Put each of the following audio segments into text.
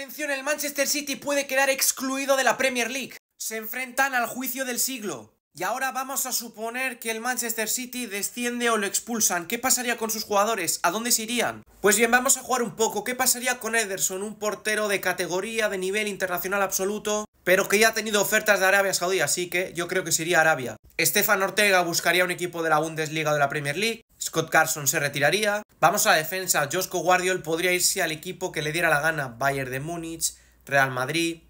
Atención, el Manchester City puede quedar excluido de la Premier League. Se enfrentan al juicio del siglo. Y ahora vamos a suponer que el Manchester City desciende o lo expulsan. ¿Qué pasaría con sus jugadores? ¿A dónde se irían? Pues bien, vamos a jugar un poco. ¿Qué pasaría con Ederson, un portero de categoría, de nivel internacional absoluto, pero que ya ha tenido ofertas de Arabia Saudí, así que yo creo que sería Arabia. Estefan Ortega buscaría un equipo de la Bundesliga o de la Premier League. Scott Carson se retiraría. Vamos a la defensa. Josco Guardiol podría irse al equipo que le diera la gana. Bayern de Múnich, Real Madrid,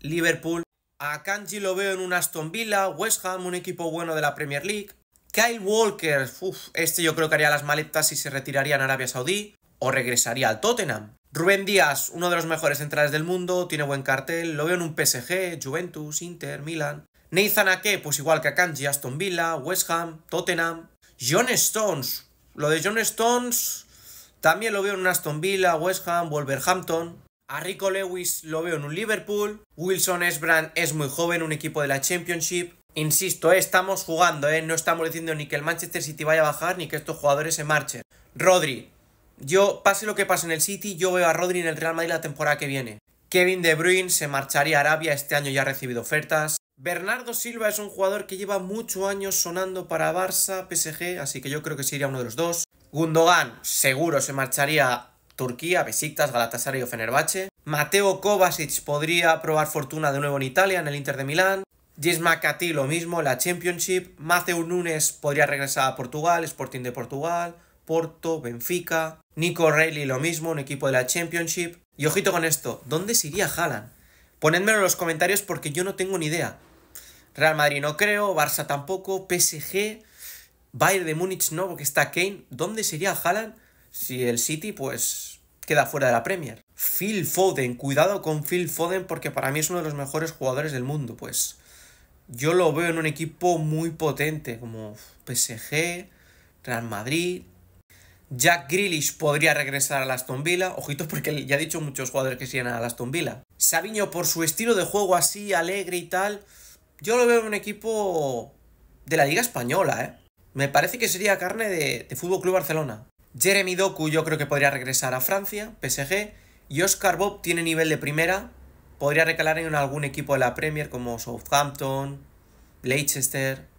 Liverpool. A Kanji lo veo en un Aston Villa, West Ham, un equipo bueno de la Premier League. Kyle Walker, este yo creo que haría las maletas y se retiraría en Arabia Saudí o regresaría al Tottenham. Rubén Díaz, uno de los mejores centrales del mundo, tiene buen cartel, lo veo en un PSG, Juventus, Inter, Milan. Nathan Ake, pues igual que a Kanji, Aston Villa, West Ham, Tottenham. John Stones, lo de John Stones también lo veo en un Aston Villa, West Ham, Wolverhampton. A Rico Lewis lo veo en un Liverpool. Wilson Esbrand es muy joven, un equipo de la Championship. Insisto, eh, estamos jugando, eh, no estamos diciendo ni que el Manchester City vaya a bajar ni que estos jugadores se marchen. Rodri, yo, pase lo que pase en el City, yo veo a Rodri en el Real Madrid la temporada que viene. Kevin De Bruyne se marcharía a Arabia, este año ya ha recibido ofertas. Bernardo Silva es un jugador que lleva muchos años sonando para Barça, PSG, así que yo creo que sería uno de los dos. Gundogan seguro se marcharía a Turquía, Besiktas, Galatasaray o Fenerbahce. Mateo Kovacic podría probar fortuna de nuevo en Italia, en el Inter de Milán. Jess McCarthy, lo mismo, la Championship. Mateo Nunes podría regresar a Portugal, Sporting de Portugal, Porto, Benfica. Nico Reilly lo mismo, un equipo de la Championship. Y ojito con esto, ¿dónde se iría Haaland? Ponedmelo en los comentarios porque yo no tengo ni idea. Real Madrid no creo, Barça tampoco, PSG, Bayern de Múnich no, porque está Kane. ¿Dónde sería Haaland si el City pues queda fuera de la Premier? Phil Foden, cuidado con Phil Foden porque para mí es uno de los mejores jugadores del mundo, pues yo lo veo en un equipo muy potente como PSG, Real Madrid, Jack Grealish podría regresar a Aston Villa, ojitos porque ya ha dicho muchos jugadores que siguen a Aston Villa. Sabiño, por su estilo de juego así, alegre y tal, yo lo veo en un equipo de la Liga Española, ¿eh? Me parece que sería carne de, de Fútbol Club Barcelona. Jeremy Doku yo creo que podría regresar a Francia, PSG, y Oscar Bob tiene nivel de primera, podría recalar en algún equipo de la Premier como Southampton, Leicester,